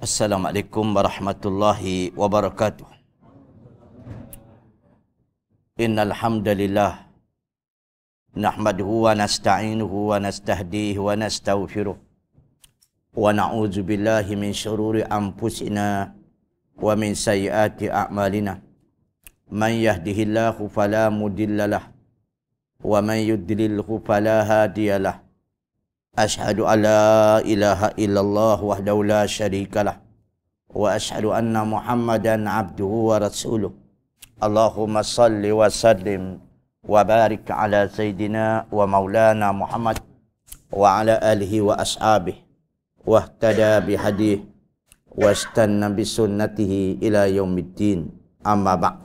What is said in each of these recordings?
Assalamualaikum warahmatullahi wabarakatuh. Innal hamdalillah nahmaduhu wa nasta'inuhu wa nastahdihi wa nastaghfiruh wa na'udzu billahi min shururi anfusina wa min sayyiati a'malina. Man yahdihillahu fala mudilla lah wa man yudlilhu fala hadiya lah. أشهد أن لا إله إلا الله وحده لا شريك له وأشهد أن محمدا عبده ورسوله اللهم صل وسلم وبارك على سيدنا ومولانا محمد وعلى آله وأصحابه واهتدى بهديه واستنى بسنته إلى يوم الدين أما بعد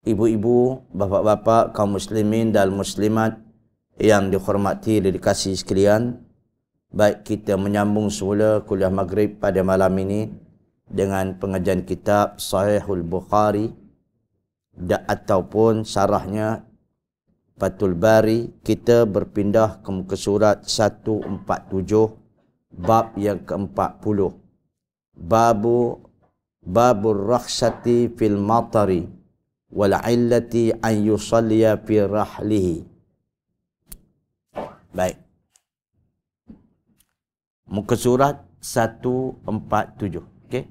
Ibu-ibu, bapak-bapak, kaum muslimin dan muslimat yang dihormati dan dikasihi sekalian baik kita menyambung semula kuliah maghrib pada malam ini dengan pengajian kitab Sahihul Bukhari da, ataupun syarahnya Fatul Bari kita berpindah ke muka surat 147 bab yang ke-40 babu babur rakhsati fil matari wal illati an yusalliya fi rahlihi Baik. Muka surat 147. Okey.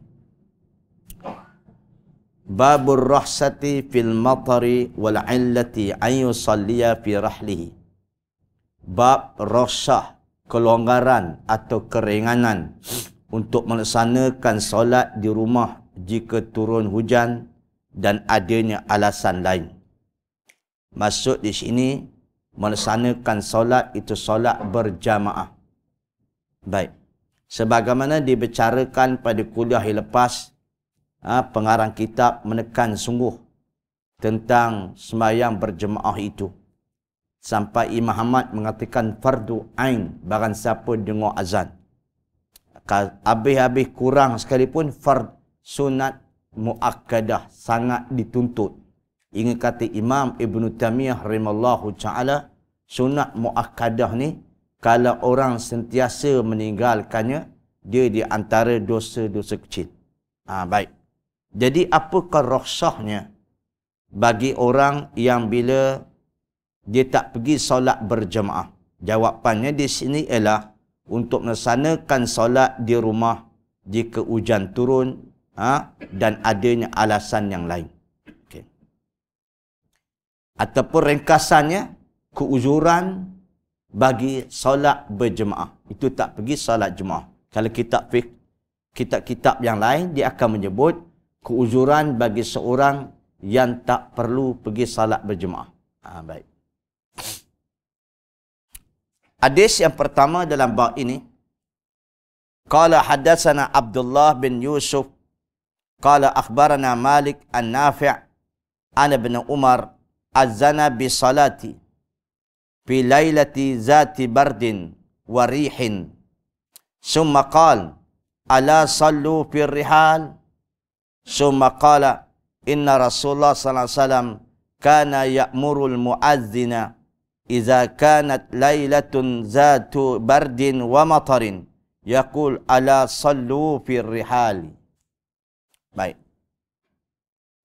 Babur rahsati fil matari wal illati ay yusalliya fi rahlihi. Bab rahsah, kelonggaran atau keringanan untuk melaksanakan solat di rumah jika turun hujan dan adanya alasan lain. Maksud di sini melaksanakan solat itu solat berjamaah. Baik. Sebagaimana dibicarakan pada kuliah yang lepas, ha, pengarang kitab menekan sungguh tentang semayang berjamaah itu. Sampai Imam Ahmad mengatakan fardu ain barang siapa dengar azan. Habis-habis kurang sekalipun fard sunat muakkadah sangat dituntut. Ingat kata Imam Ibn Tamiyah rimallahu ta'ala, sunat mu'akkadah ni, kalau orang sentiasa meninggalkannya, dia di antara dosa-dosa kecil. Ha, baik. Jadi apakah rohsahnya bagi orang yang bila dia tak pergi solat berjemaah? Jawapannya di sini ialah untuk melaksanakan solat di rumah jika hujan turun ha, dan adanya alasan yang lain ataupun ringkasannya keuzuran bagi solat berjemaah itu tak pergi solat jemaah kalau kita kitab-kitab yang lain dia akan menyebut keuzuran bagi seorang yang tak perlu pergi solat berjemaah ha, baik Hadis yang pertama dalam bab ini Qala hadatsana Abdullah bin Yusuf Qala akhbarana Malik an-Nafi' an bin Umar azana bi salati fi lailati zati bardin wa rihin summa qala ala sallu fi rihal summa qala inna rasulullah sallallahu alaihi wasallam kana ya'murul muazzina إذا كانت ليلة ذات برد ومطر يقول ألا صلوا في الرحال Baik.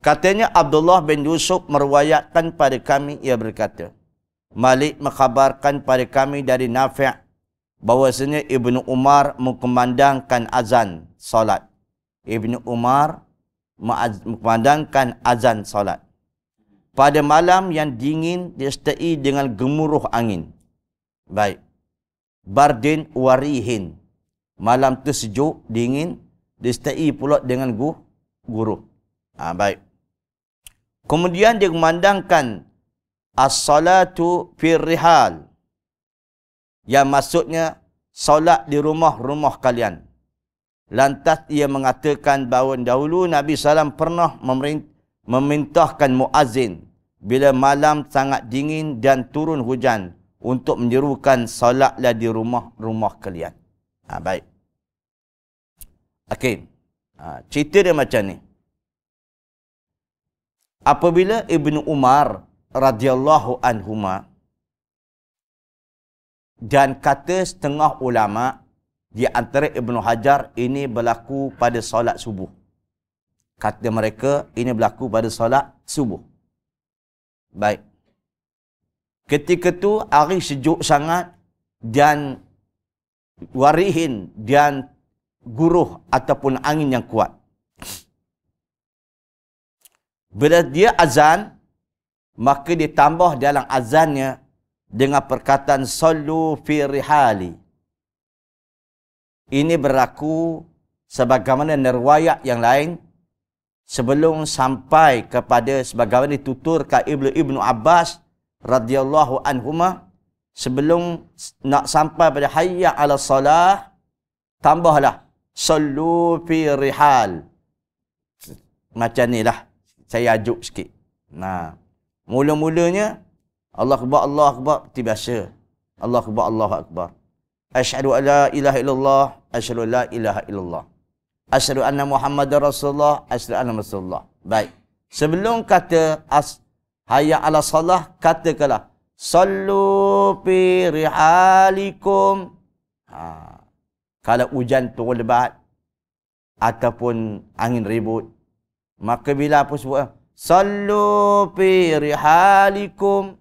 Katanya Abdullah bin Yusuf meruayatkan pada kami ia berkata Malik mengkhabarkan pada kami dari Nafi' bahwasanya Ibnu Umar mengkumandangkan azan solat. Ibnu Umar mengkumandangkan azan solat. Pada malam yang dingin disertai dengan gemuruh angin. Baik. Bardin warihin. Malam tu sejuk, dingin, disertai pula dengan guh, guruh. Ha, baik. Kemudian dia memandangkan as-salatu fir Yang maksudnya solat di rumah-rumah kalian. Lantas ia mengatakan bahawa dahulu Nabi Sallam pernah memintahkan muazin bila malam sangat dingin dan turun hujan untuk menyerukan solatlah di rumah-rumah kalian. Ha, baik. Okey. Ha, cerita dia macam ni apabila Ibnu Umar radhiyallahu anhuma dan kata setengah ulama di antara Ibnu Hajar ini berlaku pada solat subuh. Kata mereka ini berlaku pada solat subuh. Baik. Ketika tu hari sejuk sangat dan warihin dan guruh ataupun angin yang kuat. Bila dia azan, maka dia tambah dalam azannya dengan perkataan sallu fi rihali. Ini berlaku sebagaimana nerwayat yang lain sebelum sampai kepada sebagaimana dituturkan Ibnu Ibnu Abbas radhiyallahu anhuma sebelum nak sampai pada hayya ala salah tambahlah sallu fi rihal macam inilah saya ajuk sikit. Nah, mula-mulanya Allah akbar Allah akbar seperti biasa. Allah akbar Allah akbar. Asyhadu an ilaha illallah, asyhadu la ilaha illallah. Asyhadu anna Muhammadar Rasulullah, asyhadu anna Rasulullah. Baik. Sebelum kata as hayya ala salah, katakanlah sallu fi rihalikum. Ha. Kalau hujan turun lebat ataupun angin ribut, Maka bila apa sebut? Eh? Sallu fi rihalikum.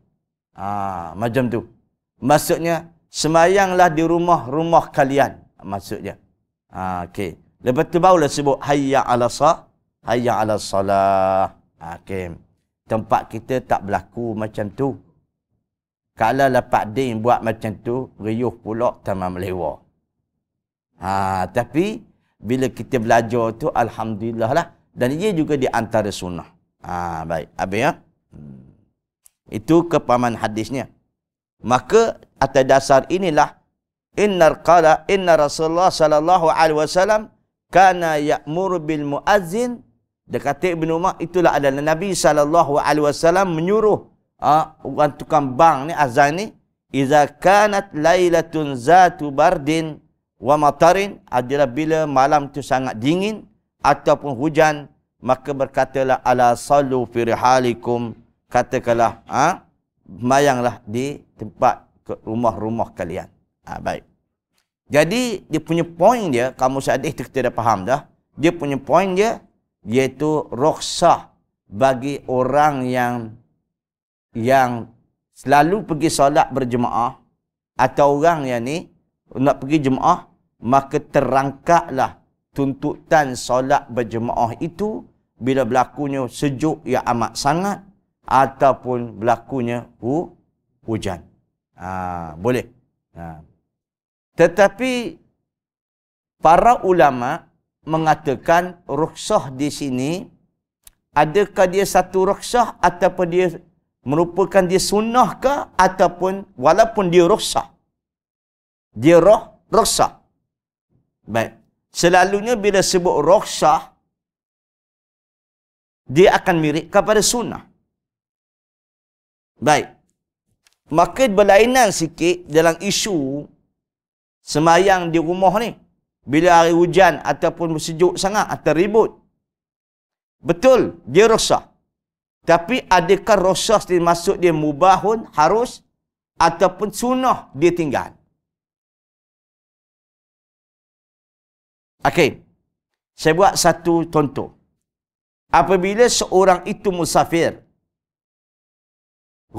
Ah, macam tu. Maksudnya semayanglah di rumah-rumah kalian. Maksudnya. Ah, okey. Lepas tu barulah sebut hayya ala sah, hayya ala salah. Ah, okey. Tempat kita tak berlaku macam tu. Kalau lah Pak Din buat macam tu, riuh pula tamam lewa. Ha, tapi, bila kita belajar tu, Alhamdulillah lah dan ia juga di antara sunnah. Ha, baik, habis ya. Hmm. Itu kepaman hadisnya. Maka atas dasar inilah Inna qala inna Rasulullah sallallahu alaihi wasallam kana ya'muru bil muazzin dekat Ibn Umar itulah adalah Nabi sallallahu alaihi wasallam menyuruh ha, orang tukang bang ni azan ni iza kanat lailatun zatu bardin wa matarin adalah bila malam tu sangat dingin ataupun hujan maka berkatalah ala salu fi rihalikum katakanlah ha mayanglah di tempat ke rumah-rumah kalian ha, baik jadi dia punya poin dia kamu sadih kita dah faham dah dia punya poin dia iaitu rukhsah bagi orang yang yang selalu pergi solat berjemaah atau orang yang ni nak pergi jemaah maka terangkaklah tuntutan solat berjemaah itu bila berlakunya sejuk yang amat sangat ataupun berlakunya hu, hujan. Ha, boleh. Ha. Tetapi para ulama mengatakan rukhsah di sini adakah dia satu rukhsah ataupun dia merupakan dia sunnah ke ataupun walaupun dia rukhsah dia roh rukhsah baik selalunya bila sebut rukhsah dia akan mirip kepada sunnah baik maka berlainan sikit dalam isu semayang di rumah ni bila hari hujan ataupun sejuk sangat atau ribut betul dia rosah. tapi adakah rosah rukhsah masuk dia mubahun harus ataupun sunnah dia tinggal Okey. Saya buat satu contoh. Apabila seorang itu musafir,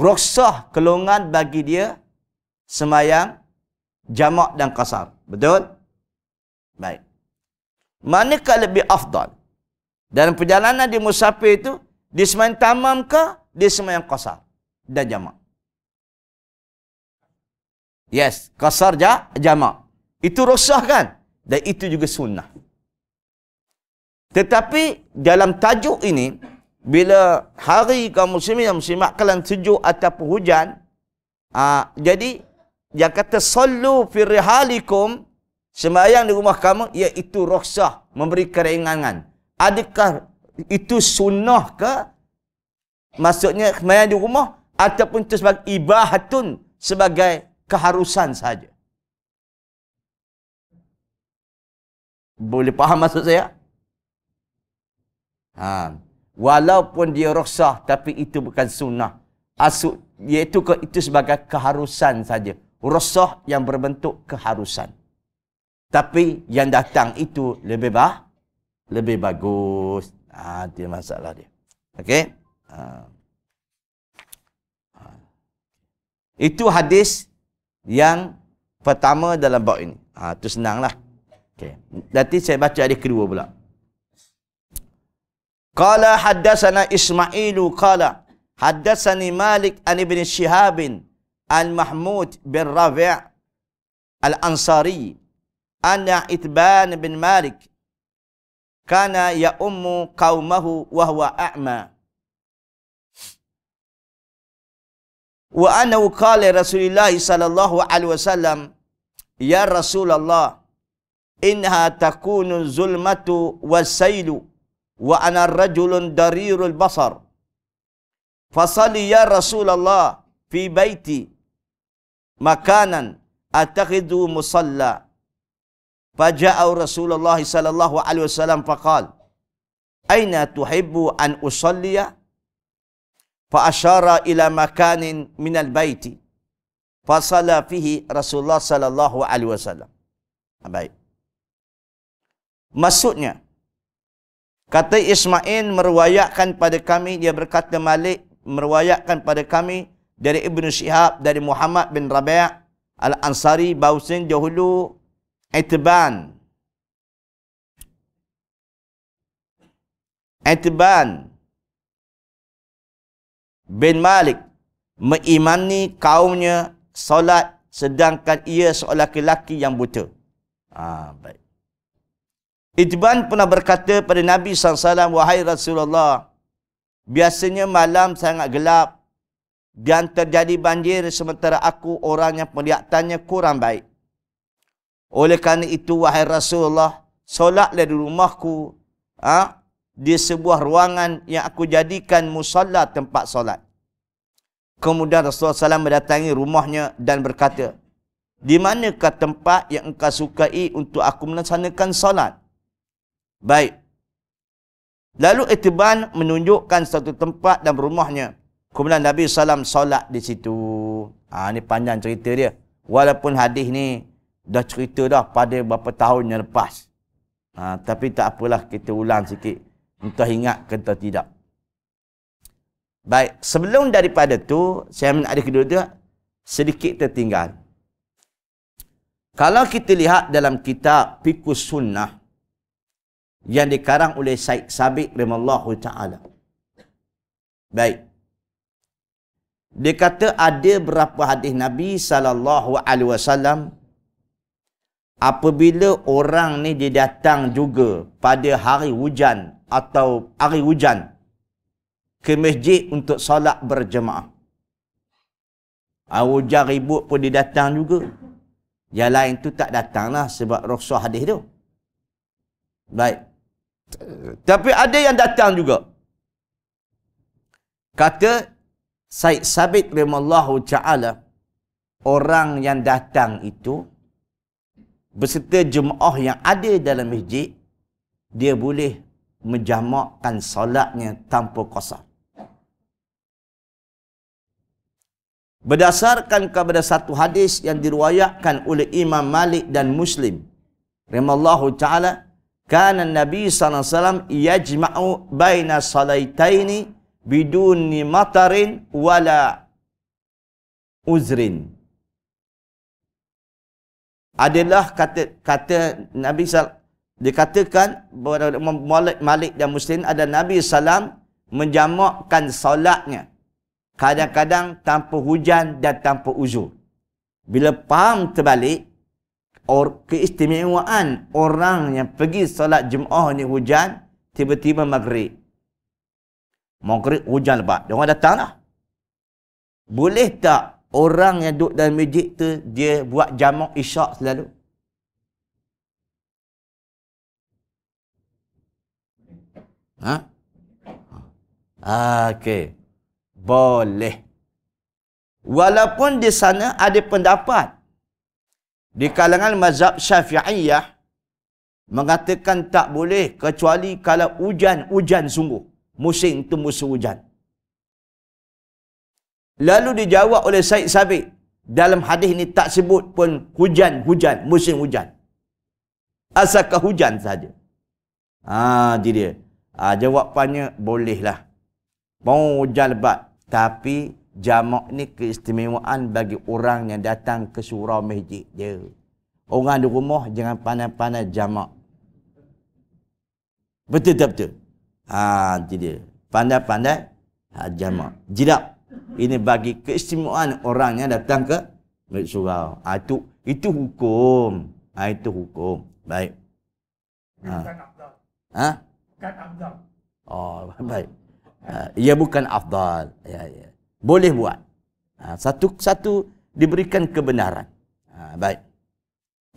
roksah kelongan bagi dia semayang, jamak dan kasar. Betul? Baik. Manakah lebih afdal? Dan perjalanan di musafir itu, di semayang tamam ke, di semayang kasar dan jamak? Yes, kasar ja, jamak. Itu rosah kan? dan itu juga sunnah tetapi dalam tajuk ini bila hari kaum muslimin yang muslimat kalian sejuk ataupun hujan aa, ah, jadi yang kata sallu fi semayang di rumah kamu iaitu rukhsah memberi keringangan. adakah itu sunnah ke maksudnya semayang di rumah ataupun itu sebagai ibahatun sebagai keharusan saja Boleh faham maksud saya? Ha. Walaupun dia rosah tapi itu bukan sunnah. Asuk iaitu ke itu sebagai keharusan saja. Rosah yang berbentuk keharusan. Tapi yang datang itu lebih bah, lebih bagus. Ha, dia masalah dia. Okey? Ha. ha. Itu hadis yang pertama dalam bab ini. Ha, itu senanglah. Okey. Nanti saya baca ada kedua pula. Qala haddasana Ismailu qala haddasani Malik an ibn Shihab an Mahmud bin Rabi' al-Ansari anna Itban bin Malik kana ya ummu qaumahu wa huwa a'ma wa anna qala Rasulullah sallallahu alaihi wasallam ya Rasulullah إنها تكون الظلمة والسيل وأنا رجل ضرير البصر فصلي يا رسول الله في بيتي مكانا أتخذ مصلى فجاء رسول الله صلى الله عليه وسلم فقال أين تحب أن أصلي فأشار إلى مكان من البيت فصلى فيه رسول الله صلى الله عليه وسلم أبي. Maksudnya, kata Ismail meruayakan pada kami, dia berkata Malik meruayakan pada kami dari Ibn Syihab, dari Muhammad bin Rabia' Al-Ansari, Bausin, Jahulu, Itban. Itban bin Malik meimani kaumnya solat sedangkan ia seolah lelaki yang buta. Ah, baik. Ijban pernah berkata pada Nabi SAW, Wahai Rasulullah, biasanya malam sangat gelap dan terjadi banjir sementara aku orang yang penglihatannya kurang baik. Oleh kerana itu, Wahai Rasulullah, solatlah di rumahku ha? di sebuah ruangan yang aku jadikan musalla tempat solat. Kemudian Rasulullah SAW mendatangi rumahnya dan berkata, Di manakah tempat yang engkau sukai untuk aku melaksanakan solat? Baik. Lalu Itiban menunjukkan satu tempat dan rumahnya. Kemudian Nabi Sallam solat di situ. Ha, ini panjang cerita dia. Walaupun hadis ni dah cerita dah pada beberapa tahun yang lepas. Ha, tapi tak apalah kita ulang sikit. Entah ingat ke entah tidak. Baik, sebelum daripada tu, saya nak ada kedua-dua sedikit tertinggal. Kalau kita lihat dalam kitab pikus Sunnah, yang dikarang oleh Syed Sabiq Rimallahu Ta'ala. Baik. Dia kata ada berapa hadis Nabi Sallallahu Alaihi Wasallam apabila orang ni dia datang juga pada hari hujan atau hari hujan ke masjid untuk solat berjemaah. Hujan ribut pun dia datang juga. Yang lain tu tak datanglah sebab rosuh hadis tu. Baik. Tapi ada yang datang juga. Kata Said Sabit rahimallahu taala orang yang datang itu beserta jemaah yang ada dalam masjid dia boleh menjamakkan solatnya tanpa qasar. Berdasarkan kepada satu hadis yang diruayatkan oleh Imam Malik dan Muslim. Rahimallahu ta'ala. Kana Nabi SAW yajma'u baina salaitaini biduni matarin wala uzrin. Adalah kata kata Nabi SAW. Dikatakan Malik dan Muslim ada Nabi Sallam menjamakkan solatnya. Kadang-kadang tanpa hujan dan tanpa uzur. Bila paham terbalik, or, keistimewaan orang yang pergi solat Jum'ah ni hujan, tiba-tiba maghrib. Maghrib hujan lebat. Dia orang datang lah. Boleh tak orang yang duduk dalam masjid tu, dia buat jamak isyak selalu? Ha? ha. Okey. Boleh. Walaupun di sana ada pendapat di kalangan mazhab syafi'iyah mengatakan tak boleh kecuali kalau hujan-hujan sungguh musim itu musim hujan lalu dijawab oleh Said Sabiq dalam hadis ini tak sebut pun hujan-hujan musim hujan asalkah hujan saja ah jadi dia ha, jawapannya bolehlah mau hujan lebat tapi jamak ni keistimewaan bagi orang yang datang ke surau masjid dia. Orang di rumah jangan pandai-pandai jamak. Betul tak betul? Ha, jadi dia. Pandai-pandai ha, jamak. Jidak. Ini bagi keistimewaan orang yang datang ke masjid surau. Ha, itu, itu hukum. Ha, itu hukum. Baik. Ha. Ha? Bukan afdal. Oh, baik. Ha, ia bukan afdal. Ya, ya boleh buat. Ha, satu satu diberikan kebenaran. Ha, baik.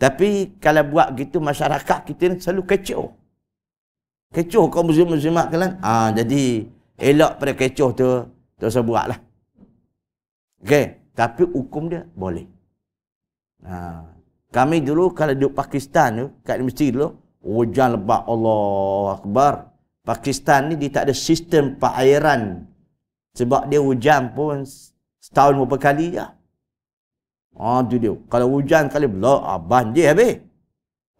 Tapi kalau buat gitu masyarakat kita ni selalu kecoh. Kecoh kau muslim-muslimat kan? Ha, jadi elok pada kecoh tu, tu saya buat lah. Okay. Tapi hukum dia boleh. Ha. Kami dulu kalau di Pakistan tu, kat mesti dulu, hujan lebat Allah Akbar. Pakistan ni dia tak ada sistem perairan sebab dia hujan pun setahun berapa kali je. Ha, tu dia. Kalau hujan kali pula, ah, ha, banjir habis.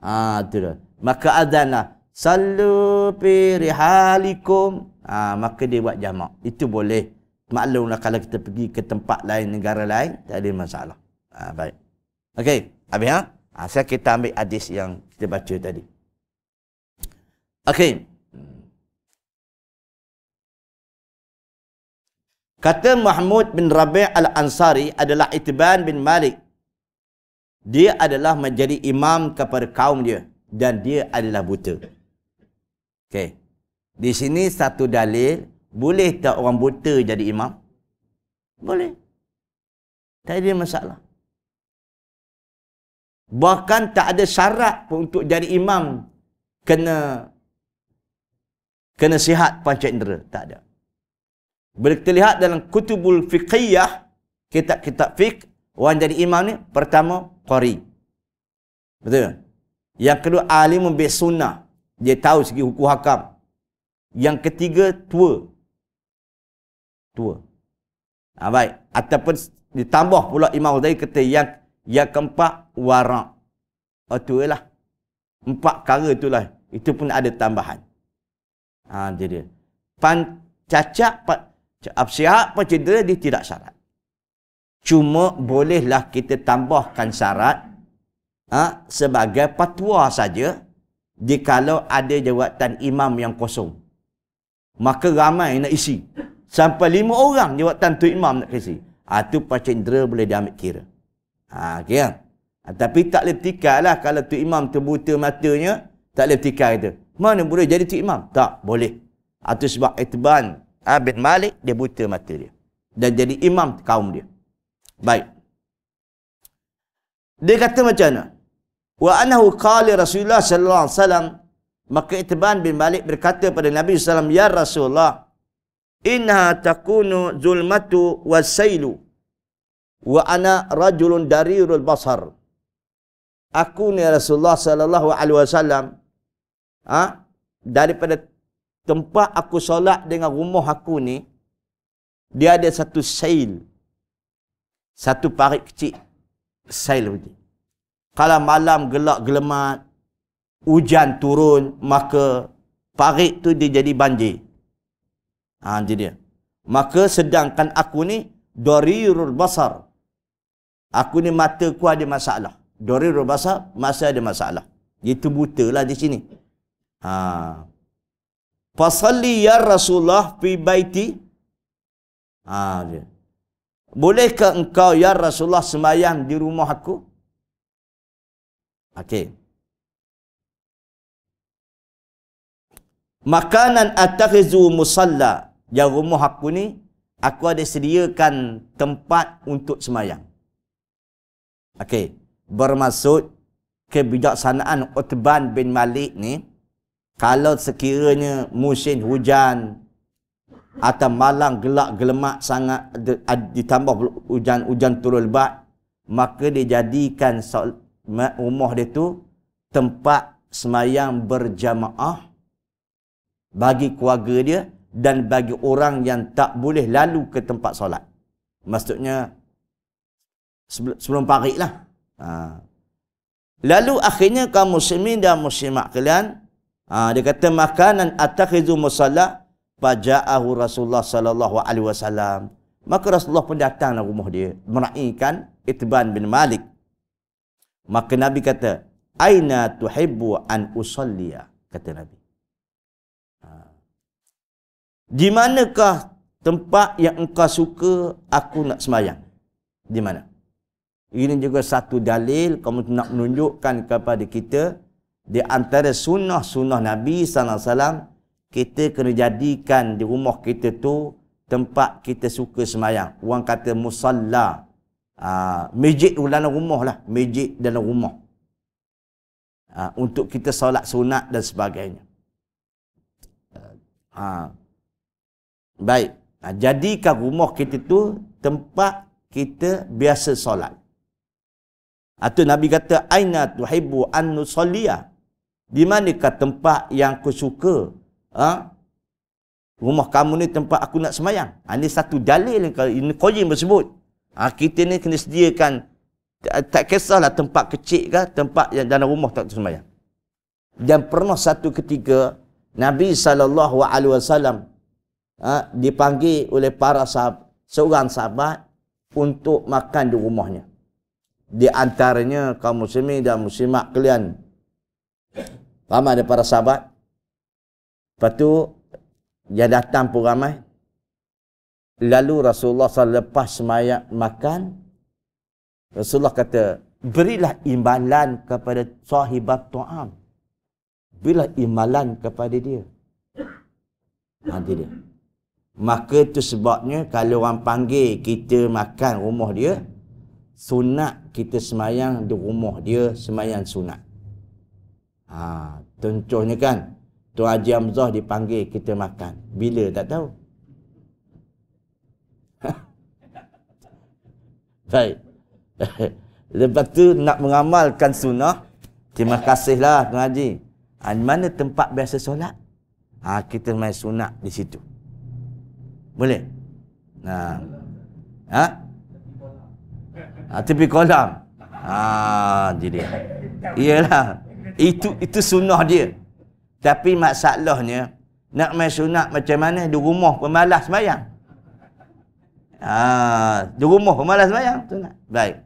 Ha, tu dia. Maka azanlah. Salu pirihalikum. Ha, maka dia buat jamak. Itu boleh. Maklumlah kalau kita pergi ke tempat lain, negara lain, tak ada masalah. Ha, baik. Okey. Habis ha? ha? saya kita ambil hadis yang kita baca tadi. Okey. Kata Muhammad bin Rabi' al-Ansari adalah Itban bin Malik. Dia adalah menjadi imam kepada kaum dia. Dan dia adalah buta. Okay, Di sini satu dalil. Boleh tak orang buta jadi imam? Boleh. Tak ada masalah. Bahkan tak ada syarat pun untuk jadi imam kena kena sihat panca indera. Tak ada. Bila kita lihat dalam kutubul fiqiyah, kitab-kitab fiqh, orang jadi imam ni, pertama, qari. Betul tak? Yang kedua, alim membiak sunnah. Dia tahu segi hukum hakam. Yang ketiga, tua. Tua. Ha, baik. Ataupun ditambah pula imam tadi kata yang yang keempat, warak. Oh, tua lah. Empat kara itulah. Itu pun ada tambahan. Ha, dia dia. Pan, cacat, Siap, siap cedera, dia tidak syarat. Cuma bolehlah kita tambahkan syarat ha, sebagai patua saja jika ada jawatan imam yang kosong. Maka ramai nak isi. Sampai lima orang jawatan tu imam nak isi. Itu ha, pun boleh diambil kira. Ha, okay, ha. ha? tapi tak boleh tikai lah kalau tu imam tu terbuta matanya, tak boleh tikai kita. Mana boleh jadi tu imam? Tak, boleh. Itu ha, sebab itban Abid Malik, dia buta mata dia. Dan jadi imam kaum dia. Baik. Dia kata macam mana? Wa anahu qali Rasulullah sallallahu alaihi wasallam maka Itban bin Malik berkata kepada Nabi sallallahu alaihi wasallam ya Rasulullah inna takunu zulmatu wasailu wa ana rajulun darirul basar aku ni Rasulullah sallallahu alaihi wasallam ha daripada tempat aku solat dengan rumah aku ni dia ada satu sail satu parit kecil sail begitu kalau malam gelap gelemat hujan turun maka parit tu dia jadi banjir ha jadi dia maka sedangkan aku ni darirul basar aku ni mata ku ada masalah darirul basar masa ada masalah dia terbuta lah di sini ha Fasalli ya Rasulullah fi baiti. Ha, Bolehkah engkau ya Rasulullah semayang di rumah aku? Okey. Makanan attakhizu musalla. Ya rumah aku ni aku ada sediakan tempat untuk semayang. Okey. Bermaksud kebijaksanaan Utban bin Malik ni kalau sekiranya musim hujan atau malang gelak gelemak sangat ditambah hujan hujan turun lebat maka dijadikan rumah dia tu tempat semayang berjamaah bagi keluarga dia dan bagi orang yang tak boleh lalu ke tempat solat. Maksudnya sebelum pagi lah. Ha. Lalu akhirnya kaum muslimin dan muslimat kalian Ha, dia kata makanan atakhizu musalla faja'ahu Rasulullah sallallahu alaihi wasallam. Maka Rasulullah pun datanglah rumah dia meraikan Itban bin Malik. Maka Nabi kata, "Aina tuhibbu an usalliya?" kata Nabi. Ha. Di manakah tempat yang engkau suka aku nak semayang? Di mana? Ini juga satu dalil kamu nak menunjukkan kepada kita di antara sunnah-sunnah Nabi S.A.W. kita kena jadikan di rumah kita tu tempat kita suka semayang. Orang kata musalla. Uh, masjid dalam rumah lah. Masjid dalam rumah. Uh, untuk kita solat sunat dan sebagainya. Uh, baik. Uh, jadikan rumah kita tu tempat kita biasa solat. Atau Nabi kata, Aina tuhibu an di manakah tempat yang aku suka? Ha? Rumah kamu ni tempat aku nak semayang. Ha, ini satu dalil yang ini Qayyim bersebut. Ha, kita ni kena sediakan, tak kisahlah tempat kecil ke, tempat yang dalam rumah tak semayang. Dan pernah satu ketiga Nabi SAW ha, dipanggil oleh para sahab seorang sahabat untuk makan di rumahnya. Di antaranya kaum muslimin dan muslimat kalian Ramai ada para sahabat. Lepas tu, dia datang pun ramai. Lalu Rasulullah SAW lepas semayak makan, Rasulullah kata, berilah imbalan kepada sahibat tu'am. Berilah imbalan kepada dia. Nanti ha, dia. Maka tu sebabnya kalau orang panggil kita makan rumah dia, sunat kita semayang di rumah dia, semayang sunat. Ha, contohnya kan, Tu Haji Hamzah dipanggil kita makan. Bila tak tahu. Baik. Lepas tu nak mengamalkan sunnah, terima kasihlah Tuan Haji. Ha, mana tempat biasa solat? Ha, kita main sunat di situ. Boleh? Nah, ha. ha? Ha, tepi kolam. Ha, jadi. Iyalah. Itu itu sunnah dia. Tapi masalahnya, nak main sunat macam mana di rumah pemalas semayang? Ha, di rumah pemalas semayang? Sunat. Baik.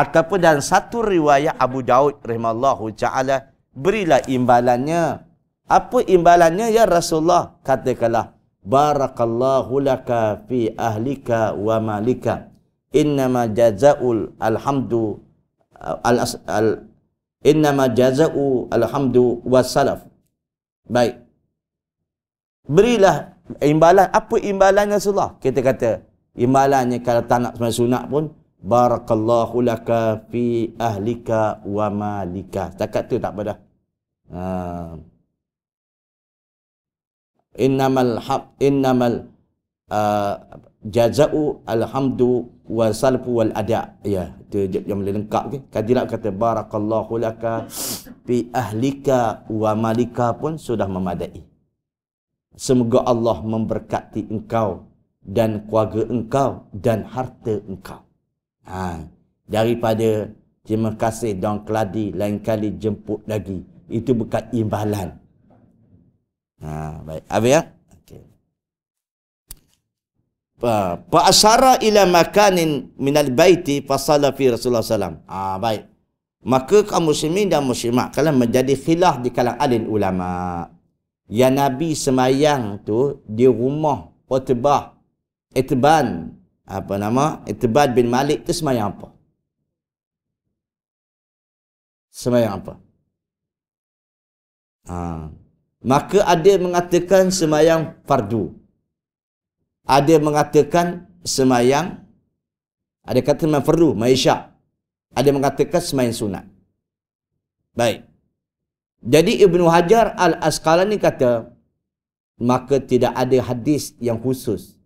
Ataupun dalam satu riwayat Abu Daud rahimahullahu ta'ala, berilah imbalannya. Apa imbalannya ya Rasulullah? Katakanlah, Barakallahu laka fi ahlika wa malika. Innama jaza'ul alhamdu al, al Inna jaza'u alhamdu wassalaf baik berilah imbalan apa imbalannya Rasulullah kita kata imbalannya kalau tak nak semua sunat pun barakallahu laka fi ahlika wa malika cakap tu tak pada ha. innamal hab innamal uh, jaza'u alhamdu wa salfu wal ada' ya itu yang boleh lengkap okay? kadirat kata barakallahu laka fi ahlika wa malika pun sudah memadai semoga Allah memberkati engkau dan keluarga engkau dan harta engkau ha. daripada terima kasih dan keladi lain kali jemput lagi itu bukan imbalan ha, baik habis ya fa asara ila makanin minal baiti fasala fi Rasulullah sallam. Ah baik. Maka kaum muslimin dan muslimat kalau menjadi khilaf di kalangan alim ulama. Ya Nabi semayang tu di rumah Qutbah Itban apa nama Itban bin Malik tu semayang apa? Semayang apa? Ha. Maka ada mengatakan semayang fardu ada mengatakan semayang ada kata man perlu man isyak ada mengatakan semayang sunat baik jadi Ibnu Hajar Al-Asqalani kata maka tidak ada hadis yang khusus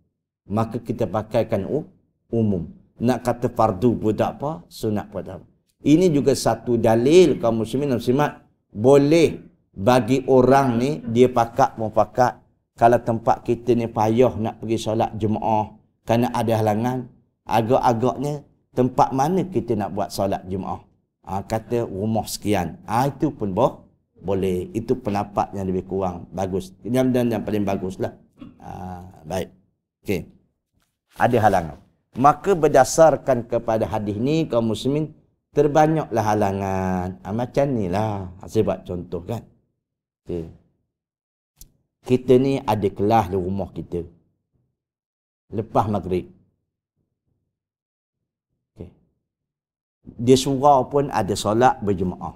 maka kita pakaikan uh, umum nak kata fardu pun tak apa sunat pun tak apa ini juga satu dalil kaum muslimin dan muslimat boleh bagi orang ni dia pakak mau pakak kalau tempat kita ni payah nak pergi solat jemaah kerana ada halangan, agak-agaknya tempat mana kita nak buat solat jemaah? Ah, ha, kata rumah sekian. Ha, itu pun boh. boleh. Itu pendapat yang lebih kurang bagus. Yang, yang, yang paling bagus lah. Ha, ah, baik. Okey. Ada halangan. Maka berdasarkan kepada hadis ni, kaum muslimin, terbanyaklah halangan. Ha, macam ni lah. Saya buat contoh kan. Okey kita ni ada kelas di rumah kita. Lepas maghrib. Okay. Dia surau pun ada solat berjemaah.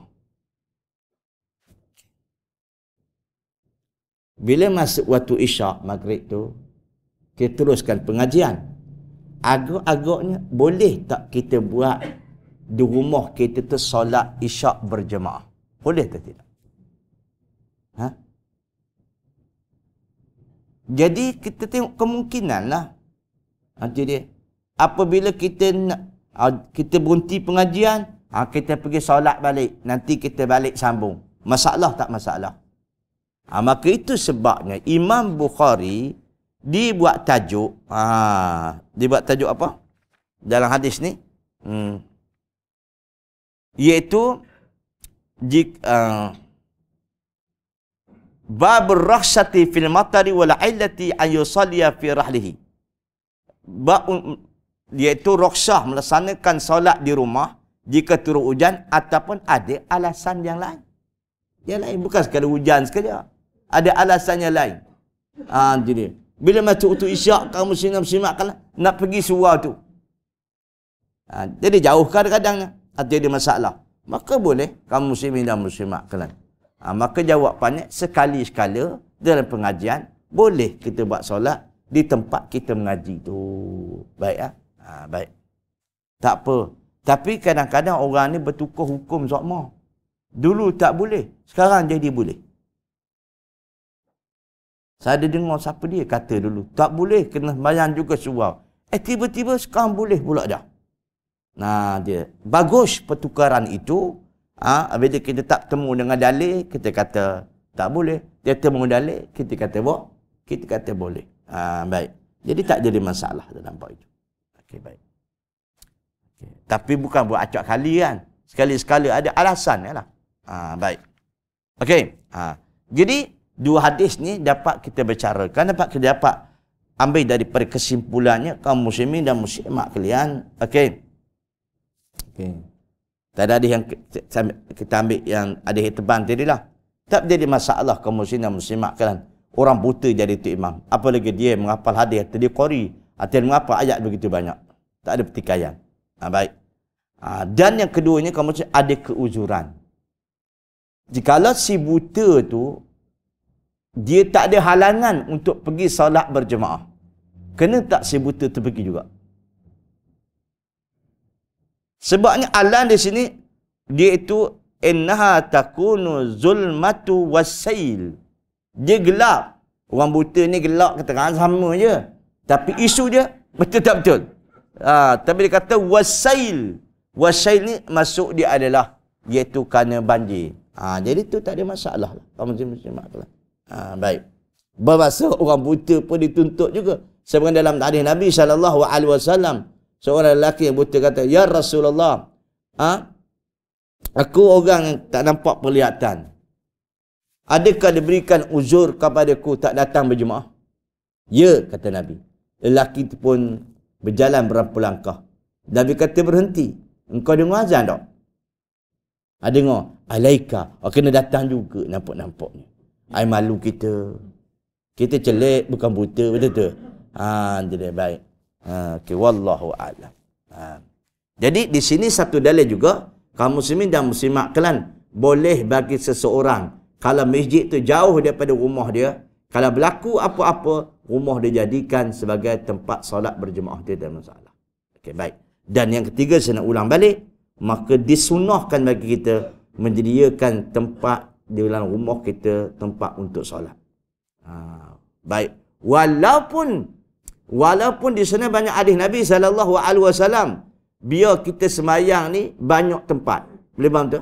Bila masuk waktu isyak maghrib tu, kita teruskan pengajian. Agak-agaknya boleh tak kita buat di rumah kita tu solat isyak berjemaah? Boleh tak tidak? Ha? Jadi kita tengok kemungkinan lah. Ha, jadi apabila kita nak, ha, kita berhenti pengajian, ha, kita pergi solat balik. Nanti kita balik sambung. Masalah tak masalah. Ha, maka itu sebabnya Imam Bukhari dibuat tajuk. Ha, dibuat tajuk apa? Dalam hadis ni. Hmm. Iaitu jika, uh, bab rakhsati fil matari wal illati an yusalliya fi rahlihi bab iaitu rakhsah melaksanakan solat di rumah jika turun hujan ataupun ada alasan yang lain yang lain bukan sekadar hujan sekali ah. ada alasan yang lain ha jadi bila masuk waktu isyak kamu sinam simakkan nak pergi surau tu ha, jadi jauh kadang-kadang ada masalah maka boleh kamu muslimin dan muslimat Ha, maka jawapannya sekali sekala dalam pengajian boleh kita buat solat di tempat kita mengaji tu. Baik ah. Ha? Ha, baik. Tak apa. Tapi kadang-kadang orang ni bertukar hukum zakma. Dulu tak boleh, sekarang jadi boleh. Saya ada dengar siapa dia kata dulu, tak boleh kena bayang juga surau. Eh tiba-tiba sekarang boleh pula dah. Nah dia, bagus pertukaran itu, Ha, bila kita tak temu dengan dalil, kita kata tak boleh. Dia temu dalil, kita kata buat, kita kata boleh. Ha, baik. Jadi tak jadi masalah dalam bab itu. Okey, baik. Okay. Tapi bukan buat acak kali kan. Sekali-sekala ada alasan ya lah. Ha, baik. Okey. Ha. Jadi, dua hadis ni dapat kita bicarakan, dapat kita dapat ambil dari kesimpulannya kaum muslimin dan muslimat kalian. Okey. Okey. Tak ada ada yang kita ambil yang ada yang tebang tadi lah. Tak jadi masalah kaum muslim dan muslimat kan. Orang buta jadi tu imam. Apalagi dia menghafal hadis atau dia qori. Atau mengapa ayat begitu banyak. Tak ada pertikaian. Ha, baik. Ha, dan yang keduanya kaum muslim ada keuzuran. Jikalau si buta tu dia tak ada halangan untuk pergi solat berjemaah. Kena tak si buta tu pergi juga? Sebabnya alam di sini dia itu innaha takunu zulmatu wasail. Dia gelap. Orang buta ni gelap kata kan sama je. Tapi isu dia betul tak betul. Ha, tapi dia kata wasail. Wasail ni masuk dia adalah iaitu kerana banjir. Ha, jadi tu tak ada masalah. Kamu mesti mesti maklum. Ha, baik. bahasa orang buta pun dituntut juga. Sebab dalam tarikh Nabi sallallahu alaihi wasallam seorang lelaki yang buta kata, Ya Rasulullah, ha? aku orang yang tak nampak perlihatan. Adakah diberikan uzur kepada aku tak datang berjemaah? Ya, kata Nabi. Lelaki itu pun berjalan berapa langkah. Nabi kata berhenti. Engkau dengar azan tak? Ha, dengar. Alaika. Oh, kena datang juga nampak-nampaknya. Ai malu kita. Kita celik bukan buta betul ha, tu. Ha jadi baik. Ha, okay, wallahu a'lam. Ha. Jadi di sini satu dalil juga kaum muslimin dan muslimat kelan boleh bagi seseorang kalau masjid tu jauh daripada rumah dia, kalau berlaku apa-apa, rumah dia jadikan sebagai tempat solat berjemaah dia dan masalah. Okey, baik. Dan yang ketiga saya nak ulang balik, maka disunahkan bagi kita menjadikan tempat di dalam rumah kita tempat untuk solat. Ha. baik. Walaupun Walaupun di sana banyak hadis Nabi sallallahu alaihi wasallam, biar kita semayang ni banyak tempat. Boleh faham tu?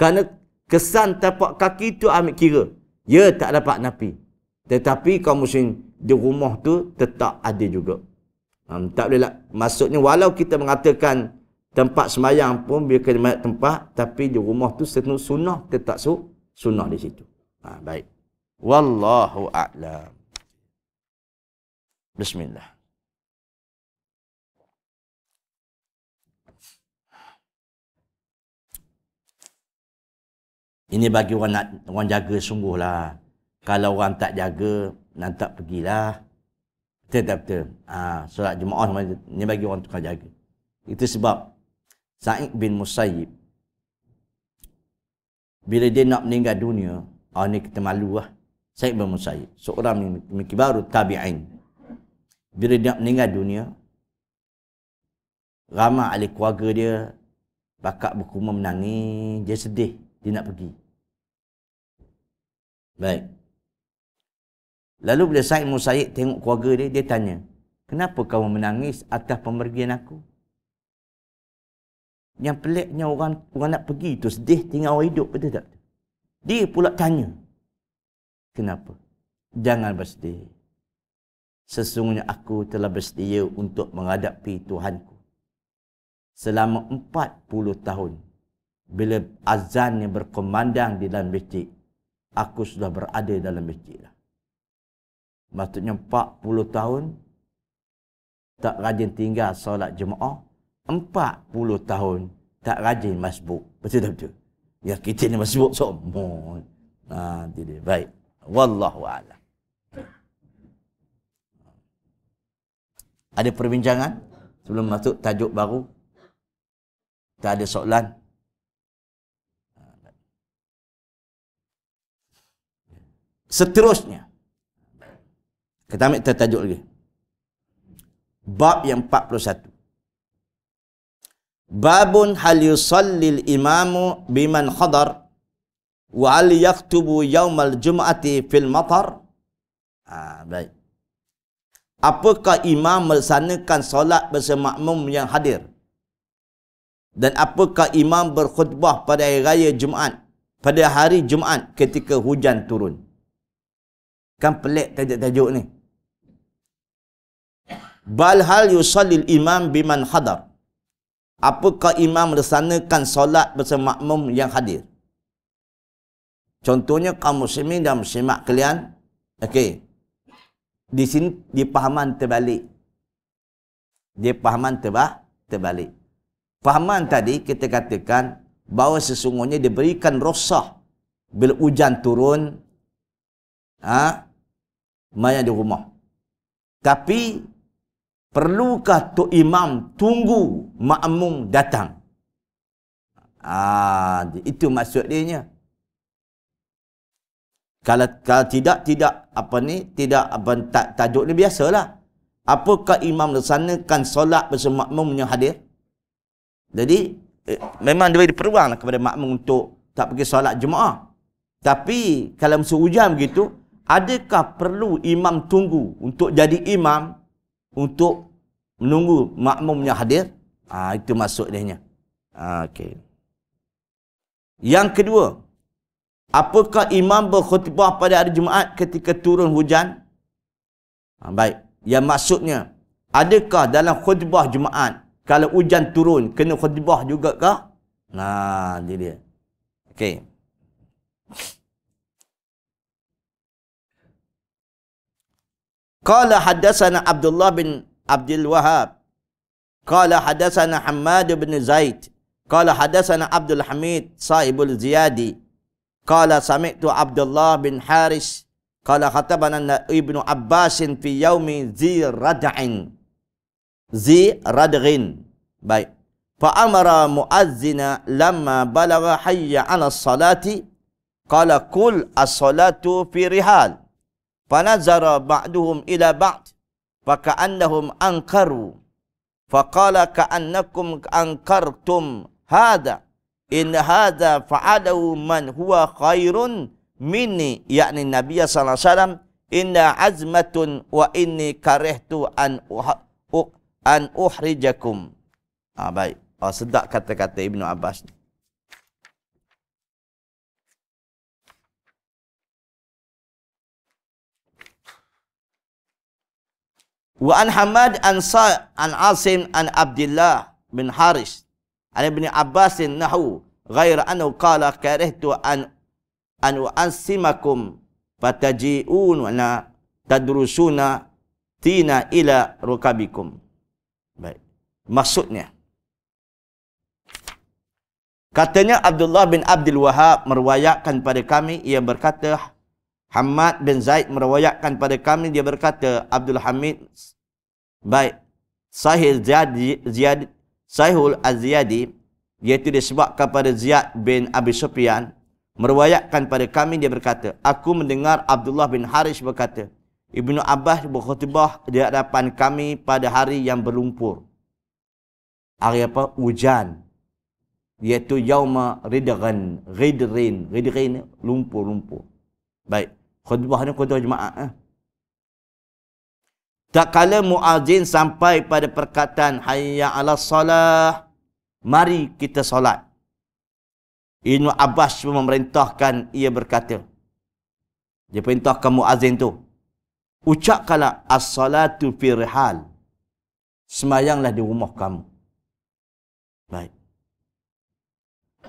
Kerana kesan tapak kaki tu ambil kira. Ya tak dapat nabi. Tetapi kau mesti di rumah tu tetap ada juga. Um, tak boleh lah. Maksudnya walau kita mengatakan tempat semayang pun biar kena banyak tempat tapi di rumah tu sunnah tetap su sunnah di situ. Ha, baik. Wallahu a'lam. Bismillah. Ini bagi orang nak orang jaga sungguhlah. Kalau orang tak jaga, nak tak pergilah. Betul tak betul? Ha, solat Jumaat ni bagi orang tukar jaga. Itu sebab Sa'id bin Musayyib bila dia nak meninggal dunia, ah ni kita malu lah. Sa'id bin Musayyib, seorang yang baru tabi'in, bila dia meninggal dunia ramah ahli keluarga dia bakat berkuma menangis dia sedih dia nak pergi baik lalu bila Said Musayid tengok keluarga dia dia tanya kenapa kamu menangis atas pemergian aku yang peliknya orang orang nak pergi tu sedih tinggal orang hidup betul tak dia pula tanya kenapa jangan bersedih sesungguhnya aku telah bersedia untuk menghadapi Tuhanku. Selama empat puluh tahun, bila azan yang berkemandang di dalam masjid, aku sudah berada dalam masjid. Lah. Maksudnya empat puluh tahun, tak rajin tinggal solat jemaah, empat puluh tahun, tak rajin masbuk. Betul tak betul? Ya kita ni masbuk semua. So, ha, dia, Baik. Wallahu a'lam. ada perbincangan sebelum masuk tajuk baru tak ada soalan seterusnya kita ambil tajuk lagi bab yang 41 babun hal yusalli al imamu biman hadar wa hal yaktubu yaumal jumati fil matar ah baik apakah imam melaksanakan solat bersama makmum yang hadir dan apakah imam berkhutbah pada hari raya Jumaat pada hari Jumaat ketika hujan turun kan pelik tajuk-tajuk ni balhal yusallil imam biman hadar apakah imam melaksanakan solat bersama makmum yang hadir contohnya kaum muslimin dan muslimat kalian okey di sini dia pahaman terbalik. Dia pahaman terbah, terbalik. Pahaman tadi kita katakan bahawa sesungguhnya diberikan rosah bila hujan turun ha, maya di rumah. Tapi perlukah tu imam tunggu makmum datang? Ah, ha, itu maksudnya kalau, kalau tidak tidak apa ni tidak apa tak, tajuk ni biasalah apakah imam laksanakan solat bersama makmum yang hadir jadi eh, memang dia diperuanglah kepada makmum untuk tak pergi solat jemaah tapi kalau musim hujan begitu adakah perlu imam tunggu untuk jadi imam untuk menunggu makmum yang hadir ah ha, itu maksud dia ha, okey yang kedua Apakah imam berkhutbah pada hari Jumaat ketika turun hujan? Ha, baik. Yang maksudnya, adakah dalam khutbah Jumaat, kalau hujan turun, kena khutbah jugakah? Nah, dia dia. Okey. Qala hadasana Abdullah bin Abdul Wahab. kala hadasana Hamad bin Zaid. kala hadasana Abdul Hamid sahibul Ziyadi. قال سمعت عبد الله بن حارس قال خطبنا ابن عباس في يوم ذي ردع ذي ردغ باي فأمر مؤذنا لما بلغ حي على الصلاة قال كل الصلاة في رحال فنظر بعضهم إلى بعض فكأنهم أنكروا فقال كأنكم أنكرتم هذا in hadza fa'adu man huwa khairun minni yakni nabi sallallahu alaihi wasallam inna azmatun wa inni karihtu an uh, an uhrijakum ah baik oh, sedap kata-kata ibnu abbas ni Wa an Hamad an Sa an Asim an Abdullah bin Haris an ibni Abbas nahu ghair anhu qala karihtu an an fatajiun, fatajiuna tadrusuna tina ila rukabikum baik maksudnya katanya Abdullah bin Abdul Wahab meriwayatkan pada kami ia berkata Hamad bin Zaid meriwayatkan pada kami dia berkata Abdul Hamid baik sahih ziyad, ziyad, Sahihul Az-Ziyadi iaitu disebabkan pada Ziyad bin Abi Sufyan meruayatkan pada kami dia berkata aku mendengar Abdullah bin Harish berkata Ibnu Abbas berkhutbah di hadapan kami pada hari yang berlumpur hari apa hujan iaitu yauma ridran ridrin ridrin lumpur lumpur baik khutbah ni khutbah jemaah eh? Tak kala muazin sampai pada perkataan hayya ala salah. Mari kita solat. Ibn Abbas pun memerintahkan ia berkata. Dia perintahkan muazin tu. Ucapkanlah as-salatu fi rihal. Semayanglah di rumah kamu. Baik.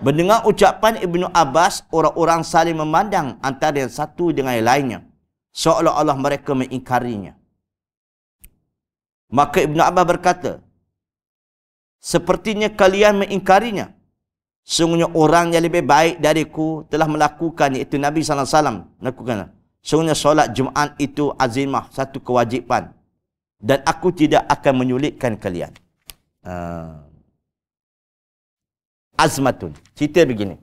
Mendengar ucapan Ibnu Abbas, orang-orang saling memandang antara yang satu dengan yang lainnya. Seolah-olah mereka mengingkarinya. Maka Ibn Abbas berkata, Sepertinya kalian mengingkarinya. Sungguhnya orang yang lebih baik dariku telah melakukan, itu Nabi SAW melakukan. Sungguhnya solat Jumaat itu azimah, satu kewajipan. Dan aku tidak akan menyulitkan kalian. Uh, azmatun. Cerita begini.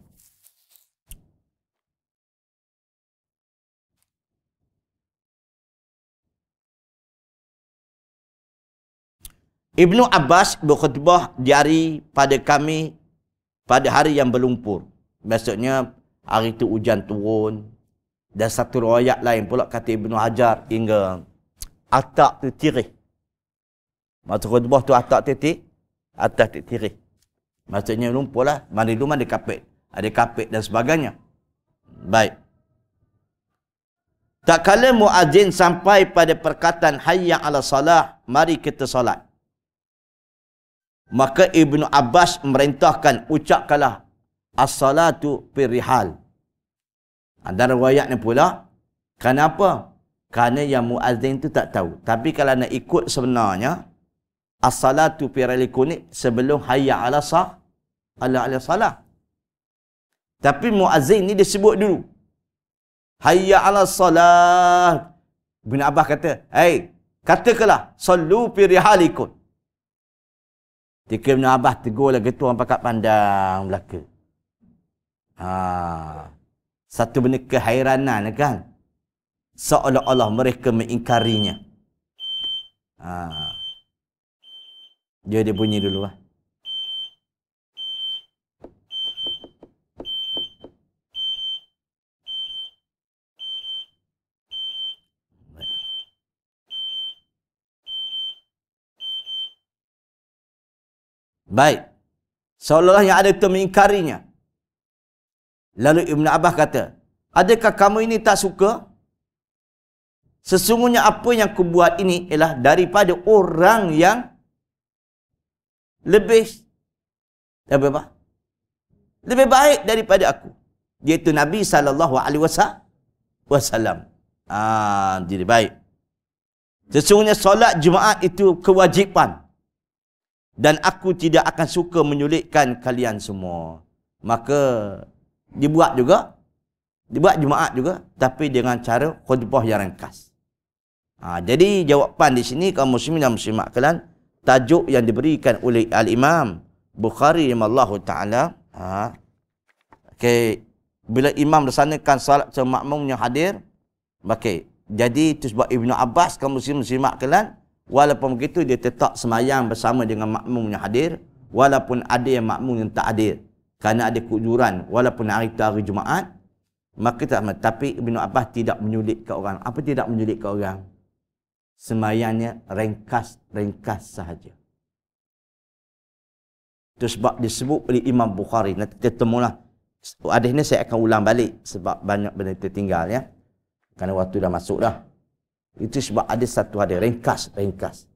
Ibnu Abbas berkhutbah jari pada kami pada hari yang berlumpur. Maksudnya hari itu hujan turun dan satu riwayat lain pula kata Ibnu Hajar hingga atak tu tirih. Masa khutbah tu atak titik atak tu tirih. lumpur lah, mana itu mana kapit. Ada kapit dan sebagainya. Baik. Tak kala muazin sampai pada perkataan hayya ala salah, mari kita salat. Maka Ibnu Abbas merintahkan ucapkanlah as-salatu firihal. Ada riwayat ni pula, kenapa? Kerana yang muazin tu tak tahu. Tapi kalau nak ikut sebenarnya as-salatu firihal ni sebelum hayya ala sah ala ala salah. Tapi muazin ni disebut dulu. Hayya ala salah. Ibnu Abbas kata, "Hei, katakanlah sallu firihal ikut." Tika Ibn Abbas tegur lah getuan pakat pandang belaka. Ha. Satu benda kehairanan lah kan. Seolah-olah mereka mengingkarinya. Ha. Dia dia bunyi dulu lah. Baik. Seolah-olah yang ada itu mengingkarinya. Lalu Ibn Abbas kata, Adakah kamu ini tak suka? Sesungguhnya apa yang aku buat ini ialah daripada orang yang lebih lebih apa? Lebih baik daripada aku. Iaitu Nabi saw. alaihi Ah, jadi baik. Sesungguhnya solat Jumaat itu kewajipan dan aku tidak akan suka menyulitkan kalian semua. Maka dibuat juga dibuat jemaat juga tapi dengan cara khutbah yang ringkas. Ha, jadi jawapan di sini kaum muslimin dan muslimat kalian tajuk yang diberikan oleh al-Imam Bukhari radhiyallahu taala ha, okay. bila imam melaksanakan salat semakmum yang hadir okay. jadi itu sebab Ibnu Abbas kaum muslimin muslimat kalian Walaupun begitu dia tetap semayang bersama dengan makmum yang hadir Walaupun ada yang makmum yang tak hadir Kerana ada kujuran Walaupun hari itu hari Jumaat Maka tak sama Tapi Ibn Abbas tidak menyulitkan orang Apa tidak menyulitkan orang? Semayangnya ringkas-ringkas sahaja Itu sebab disebut oleh Imam Bukhari Nanti kita temulah Adik ini saya akan ulang balik Sebab banyak benda tertinggal ya Kerana waktu dah masuk dah itu sebab ada satu hadis ringkas, ringkas.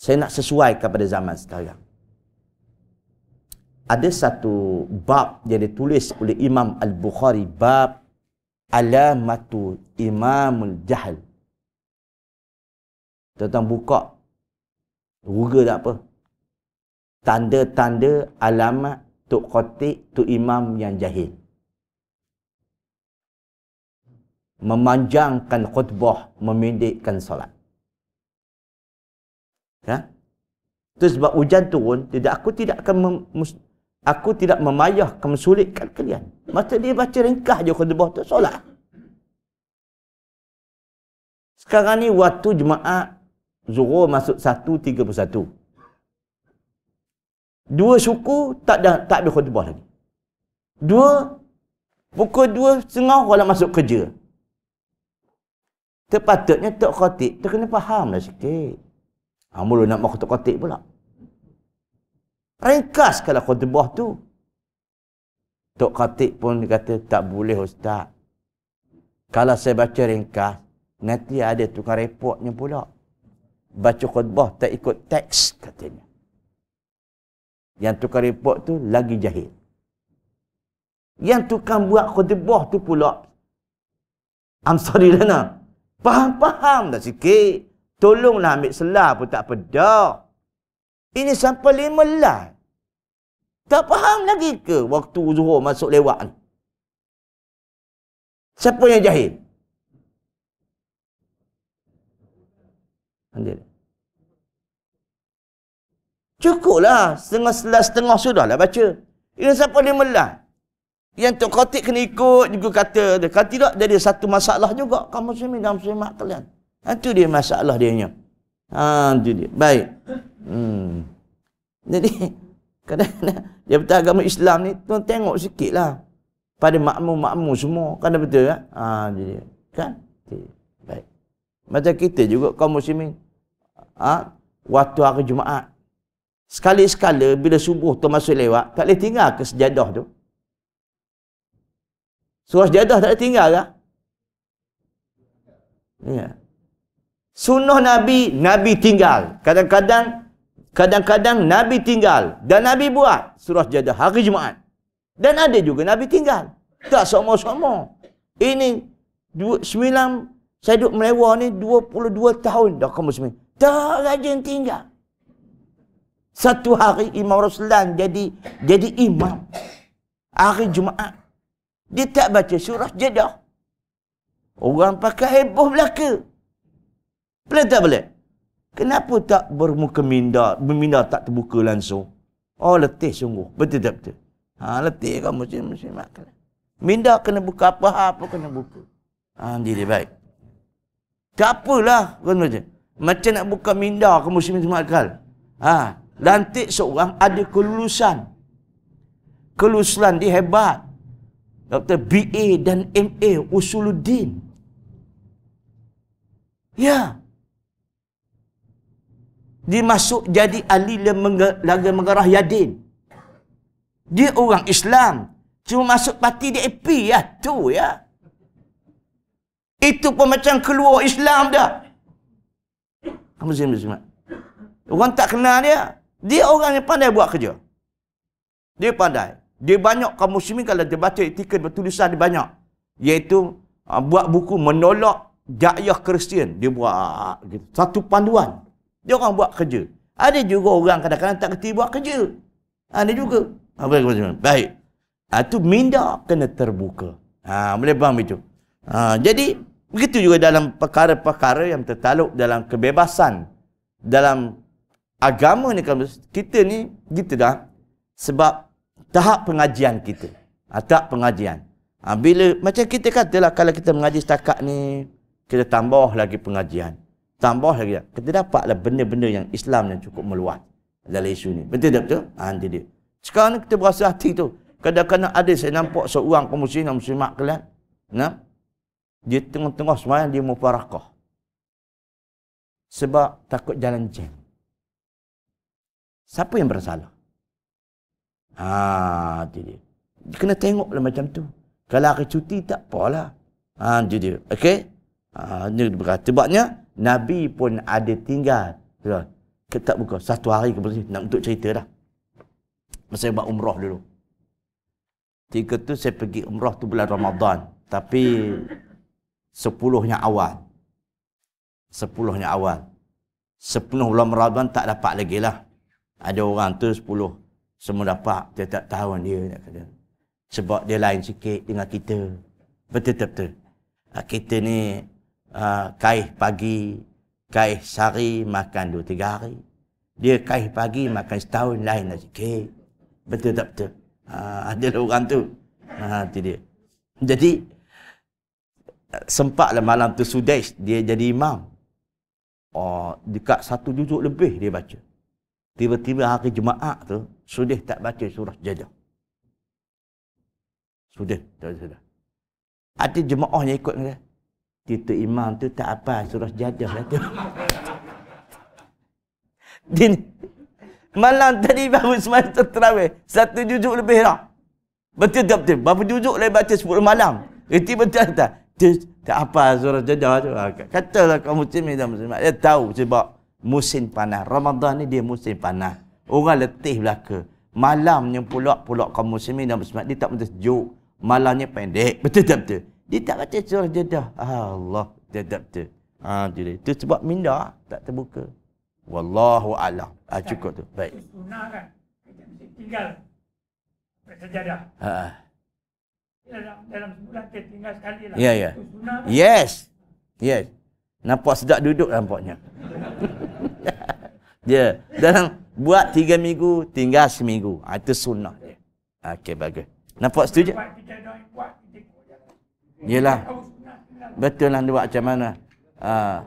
Saya nak sesuai kepada zaman sekarang. Ada satu bab yang ditulis oleh Imam Al-Bukhari bab Alamatu Imamul Jahal. tentang tuan buka Google tak apa. Tanda-tanda alamat Tok Khotik tu Imam yang jahil. memanjangkan khutbah, memindikkan solat. Ya? Itu sebab hujan turun, tidak aku tidak akan mem, aku tidak memayah akan mensulitkan kalian. Masa dia baca ringkas je khutbah tu solat. Sekarang ni waktu jemaah Zuhur masuk 1.31. Dua suku tak ada tak ada khutbah lagi. Dua pukul dua setengah orang masuk kerja. Terpatutnya tok khatib tu kena lah sikit. Ha ah, mulu nak mak tok khatib pula. Ringkas kalau khutbah tu. Tok khatib pun kata tak boleh ustaz. Kalau saya baca ringkas nanti ada tukar repotnya pula. Baca khutbah tak ikut teks katanya. Yang tukar repot tu lagi jahil. Yang tukang buat khutbah tu pula. I'm sorry, Lena. Faham-faham dah sikit. Tolonglah ambil selah pun tak pedak. Ini sampai lima lah. Tak faham lagi ke waktu zuhur masuk lewat ni? Siapa yang jahil? Cukup lah. Setengah selah setengah sudah lah baca. Ini sampai lima lah. Yang Tok Khatib kena ikut juga kata dia. Kalau tidak, jadi satu masalah juga. Kau muslimin dan muslimat kalian. Itu ha, dia masalah dia. Ha, itu dia. Baik. Hmm. Jadi, kadang-kadang dia betul agama Islam ni, tuan tengok sikit lah. Pada makmu-makmu semua. Kan dah betul kan? Ha, itu dia. Kan? Okay. Baik. Macam kita juga, kau muslimin. Ha? Waktu hari Jumaat. Sekali-sekala, bila subuh tu masuk lewat, tak boleh tinggal ke sejadah tu. Surah sejadah tak ada tinggal ke? Ya. Sunnah Nabi, Nabi tinggal. Kadang-kadang kadang-kadang Nabi tinggal dan Nabi buat surah sejadah hari Jumaat. Dan ada juga Nabi tinggal. Tak sama-sama. Ini sembilan saya duduk melewa ni dua tahun dah kamu semua. Tak rajin tinggal. Satu hari Imam Rasulullah jadi jadi imam. Hari Jumaat. Dia tak baca surah jadah. Orang pakai heboh belaka. Boleh tak boleh? Kenapa tak bermuka minda, meminda tak terbuka langsung? Oh letih sungguh. Betul tak betul? Ha letih kau mesti mesti makan. Minda kena buka apa ha, apa kena buka. Ha jadi baik. Tak apalah kau macam. Macam nak buka minda kau mesti mesti makan. Ha lantik seorang ada kelulusan. Kelulusan dia hebat. Dr. BA dan MA Usuluddin. Ya. Dimasuk jadi ahli lembaga mengarah Yadin. Dia orang Islam. Cuma masuk parti dia DAP ya lah. tu ya. Itu pun macam keluar Islam dah. Kamu sembah Orang tak kenal dia. Dia orang yang pandai buat kerja. Dia pandai. Dia banyak kaum muslimin kalau dia baca etiket bertulisan dia banyak. Iaitu uh, buat buku menolak jayah Kristian. Dia buat gitu. satu panduan. Dia orang buat kerja. Ada juga orang kadang-kadang tak kerti buat kerja. Ah, ada juga. Ah, Baik. Itu minda kena terbuka. Ha, boleh paham itu. Ha, jadi, begitu juga dalam perkara-perkara yang tertaluk dalam kebebasan. Dalam agama ni, kita ni, kita dah. Sebab tahap pengajian kita. Ha, tahap pengajian. Ha, bila, macam kita katalah kalau kita mengaji setakat ni, kita tambah lagi pengajian. Tambah lagi. Kita dapatlah benda-benda yang Islam yang cukup meluas dalam isu ni. Betul tak betul? Ha, nanti dia. Sekarang ni kita berasa hati tu. Kadang-kadang ada saya nampak seorang yang mesti mak kelak. Nah, dia tengah-tengah semayang, dia mufarakah. Sebab takut jalan jam. Siapa yang bersalah? Ha, tu dia. Kena tengok macam tu. Kalau hari cuti tak apalah. Ha, tu dia. Okey? Ha, ni berat. Sebabnya Nabi pun ada tinggal. Tuan. Kita buka. Satu hari ke sini. Nak untuk cerita dah. Masa saya buat umrah dulu. Tiga tu saya pergi umrah tu bulan Ramadan. Tapi sepuluhnya awal. Sepuluhnya awal. Sepuluh bulan Ramadan tak dapat lagi lah. Ada orang tu sepuluh semua dapat dia tak tahu dia nak kena sebab dia lain sikit dengan kita betul betul, betul. Ah, kita ni ah, kaih pagi kaih sari makan dua tiga hari dia kaih pagi makan setahun lain lah sikit betul tak betul, betul. Ah, ada lah orang tu ha, tu dia jadi sempatlah malam tu Sudesh dia jadi imam oh, dekat satu juzuk lebih dia baca tiba-tiba hari Jumaat tu sudah tak baca surah jadah. Sudah, tak sudah. Ada jemaahnya ikut dia. Tito Imam tu tak apa surah jadah lah tu. Din. Malam tadi baru semasa terawih. Satu juzuk lebih dah. Betul tak betul? Berapa juzuk lagi baca sepuluh malam? Itu betul tak? Tis, tak apa surah jadah tu. Ah, katalah kau muslim ni dah muslim. Dia tahu sebab musim panas. Ramadhan ni dia musim panas. Orang letih belaka. Malamnya pula pula kaum muslimin dan muslimat dia tak minta sejuk. Malamnya pendek. Betul tak betul? Dia tak kata surah jadah. Allah. Betul tak betul? Ha, tu dia. Itu sebab minda tak terbuka. Wallahu a'lam. Ha, cukup tu. Baik. Sunnah kan. Kita mesti tinggal Ha. ha. Dalam dalam sebulan kita tinggal sekali lah. Ya, ya. Kan? Yes. Yes. Nampak sedap duduk lah nampaknya. Ya. yeah. Dalam Buat tiga minggu, tinggal seminggu. Ha, itu sunnah dia. Okey, bagus. Nampak setuju? Yelah. Betul lah buat macam mana. Ha.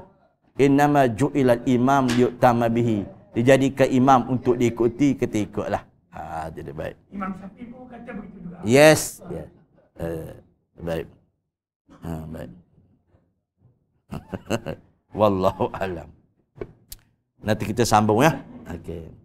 Innama ju'ilal imam yu'tama bihi. Dijadikan imam untuk diikuti, kita ikutlah. Ha, jadi baik. Imam Syafi'i pun kata begitu juga. Yes. Uh, baik. Ha, baik. Wallahu alam. Nanti kita sambung ya. Okay.